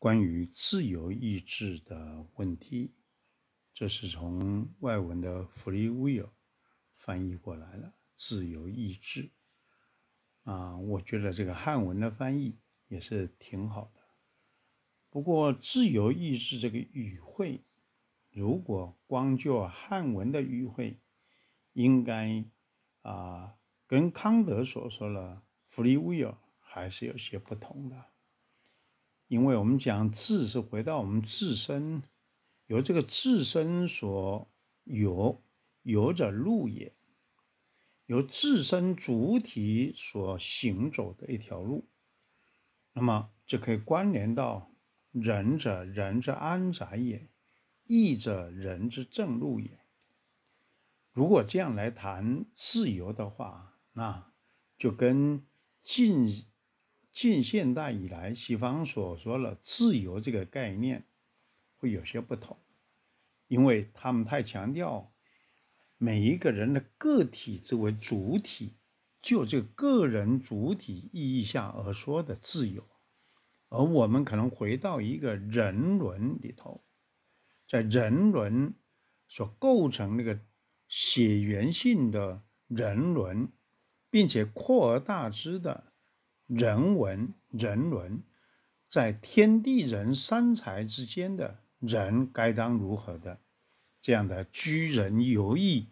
关于自由意志的问题，这是从外文的 “free will” 翻译过来了“自由意志”。啊，我觉得这个汉文的翻译也是挺好的。不过“自由意志”这个语汇，如果光就汉文的语汇，应该啊，跟康德所说的 “free will” 还是有些不同的。因为我们讲自是回到我们自身，由这个自身所有，有者路也，由自身主体所行走的一条路，那么就可以关联到仁者仁之安宅也，义者仁之正路也。如果这样来谈自由的话，那就跟进。近现代以来，西方所说的“自由”这个概念会有些不同，因为他们太强调每一个人的个体作为主体，就这个个人主体意义下而说的自由，而我们可能回到一个人伦里头，在人伦所构成那个血缘性的人伦，并且扩而大之的。人文人伦，在天地人三才之间的人该当如何的，这样的居人游义，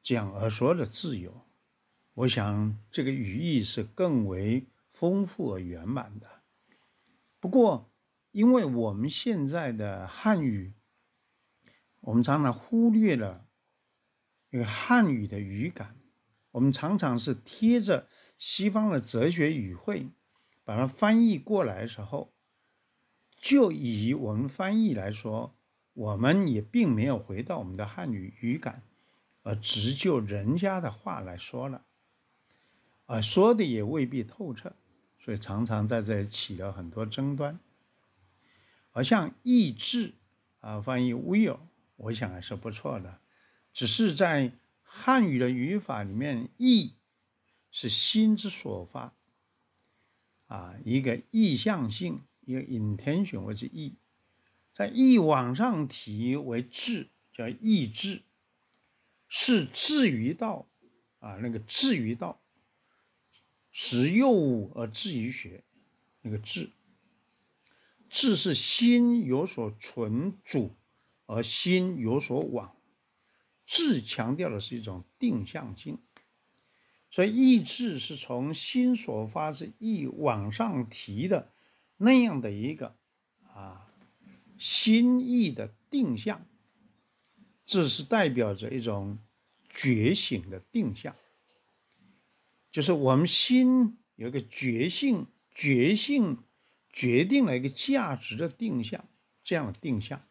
这样而说的自由，我想这个语义是更为丰富而圆满的。不过，因为我们现在的汉语，我们常常忽略了，一个汉语的语感，我们常常是贴着。西方的哲学语汇，把它翻译过来的时候，就以我们翻译来说，我们也并没有回到我们的汉语语感，而直就人家的话来说了，而说的也未必透彻，所以常常在这起了很多争端。而像意志啊，翻译 will，我想还是不错的，只是在汉语的语法里面，意。是心之所发，啊，一个意向性，一个 i n n t t e 引天选为意，在意往上提为志，叫意志，是志于道，啊，那个志于道，使又物而至于学，那个志，志是心有所存主而心有所往，志强调的是一种定向性。所以意志是从心所发之意往上提的，那样的一个啊，心意的定向，这是代表着一种觉醒的定向，就是我们心有一个觉醒，觉醒决定了一个价值的定向，这样的定向，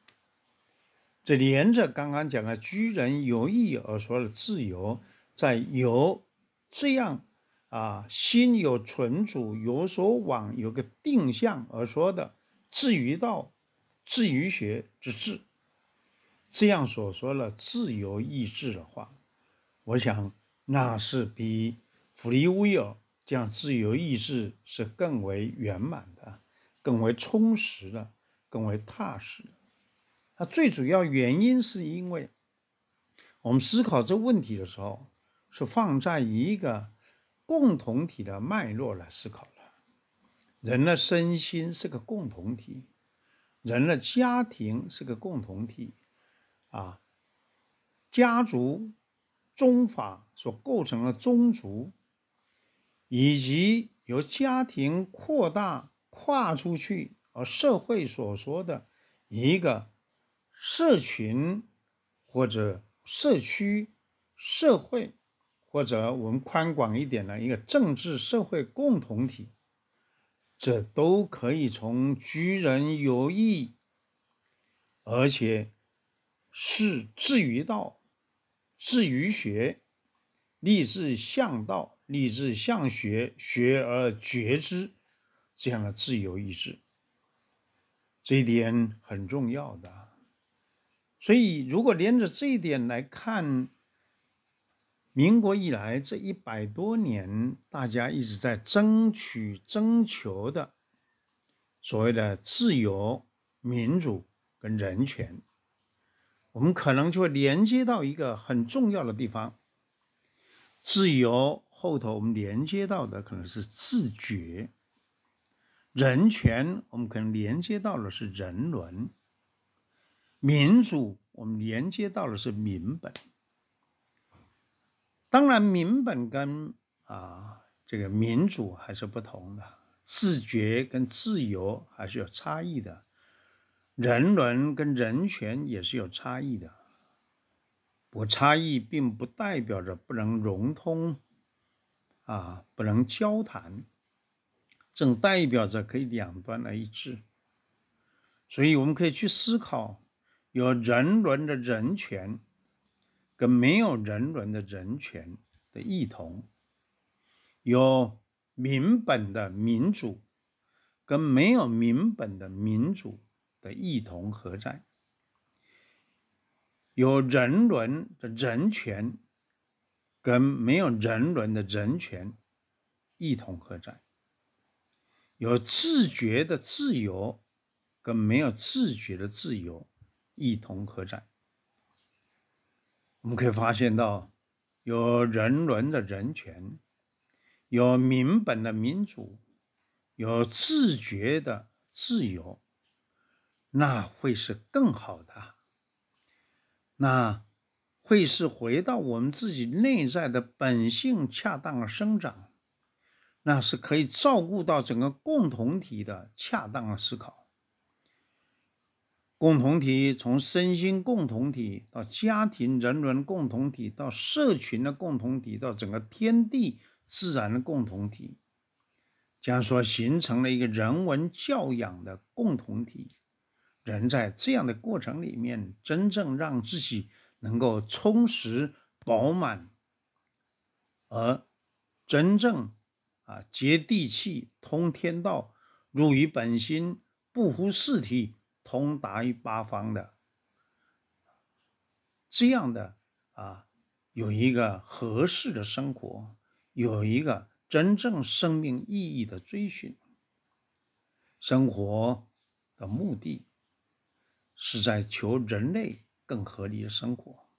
这连着刚刚讲的居人由意而说的自由，在由。这样啊，心有存储，有所往，有个定向而说的，至于道，至于学之至。这样所说的自由意志的话，我想那是比福利乌尔讲自由意志是更为圆满的，更为充实的，更为踏实的。它最主要原因是因为我们思考这问题的时候。是放在一个共同体的脉络来思考了。人的身心是个共同体，人的家庭是个共同体，啊，家族宗法所构成的宗族，以及由家庭扩大跨出去而社会所说的，一个社群或者社区社会。或者我们宽广一点的一个政治社会共同体，这都可以从居人有义，而且是至于道、至于学、立志向道、立志向学、学而觉之这样的自由意志，这一点很重要的。所以，如果连着这一点来看。民国以来这一百多年，大家一直在争取、征求的所谓的自由、民主跟人权，我们可能就会连接到一个很重要的地方。自由后头我们连接到的可能是自觉；人权我们可能连接到的是人伦；民主我们连接到的是民本。当然，民本跟啊这个民主还是不同的，自觉跟自由还是有差异的，人伦跟人权也是有差异的。不过差异并不代表着不能融通，啊不能交谈，正代表着可以两端来一致。所以我们可以去思考，有人伦的人权。跟没有人伦的人权的异同，有民本的民主跟没有民本的民主的异同何在？有人伦的人权跟没有人伦的人权异同何在？有自觉的自由跟没有自觉的自由异同何在？我们可以发现到，有人伦的人权，有民本的民主，有自觉的自由，那会是更好的。那会是回到我们自己内在的本性恰当生长，那是可以照顾到整个共同体的恰当思考。共同体从身心共同体到家庭、人伦共同体到社群的共同体到整个天地自然的共同体，将说形成了一个人文教养的共同体。人在这样的过程里面，真正让自己能够充实、饱满，而真正啊，接地气、通天道、入于本心、不乎事体。通达于八方的，这样的啊，有一个合适的生活，有一个真正生命意义的追寻。生活的目的，是在求人类更合理的生活；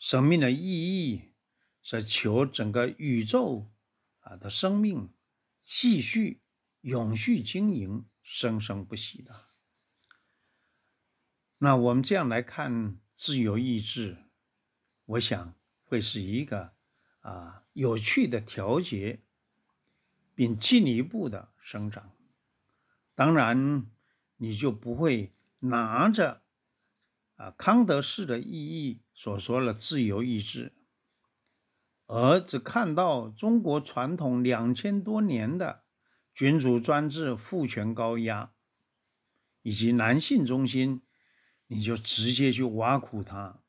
生命的意义，是求整个宇宙啊的生命继续永续经营，生生不息的。那我们这样来看自由意志，我想会是一个啊有趣的调节，并进一步的生长。当然，你就不会拿着啊康德式的意义所说的自由意志，而只看到中国传统两千多年的君主专制、父权高压以及男性中心。你就直接去挖苦他。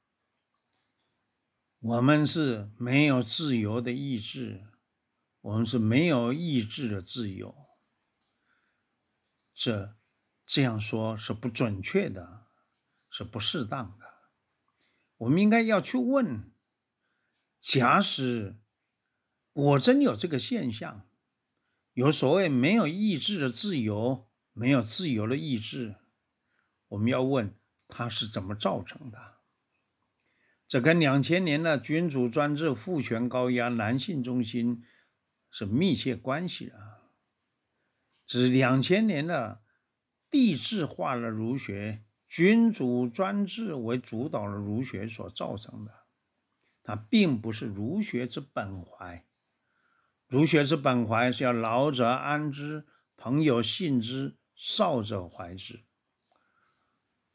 我们是没有自由的意志，我们是没有意志的自由。这这样说，是不准确的，是不适当的。我们应该要去问：假使果真有这个现象，有所谓没有意志的自由，没有自由的意志，我们要问。它是怎么造成的？这跟两千年的君主专制、父权高压、男性中心是密切关系的。指两千年的帝制化的儒学、君主专制为主导的儒学所造成的。它并不是儒学之本怀。儒学之本怀是要老者安之，朋友信之，少者怀之。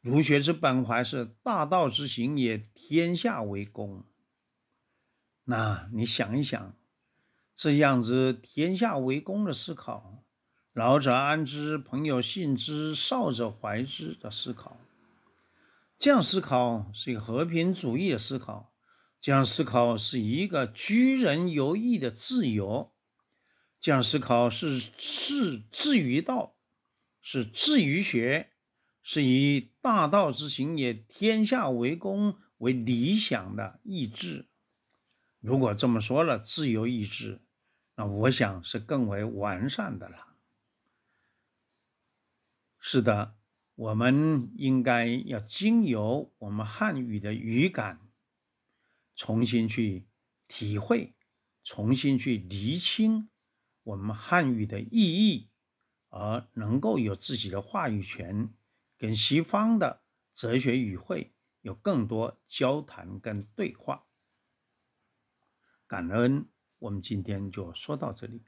儒学之本怀是大道之行也，天下为公。那你想一想，这样子天下为公的思考，老者安之，朋友信之，少者怀之的思考，这样思考是一个和平主义的思考，这样思考是一个居人游义的自由，这样思考是是至于道，是至于学。是以大道之行也，天下为公为理想的意志。如果这么说了，自由意志，那我想是更为完善的了。是的，我们应该要经由我们汉语的语感，重新去体会，重新去理清我们汉语的意义，而能够有自己的话语权。跟西方的哲学语汇有更多交谈跟对话，感恩我们今天就说到这里。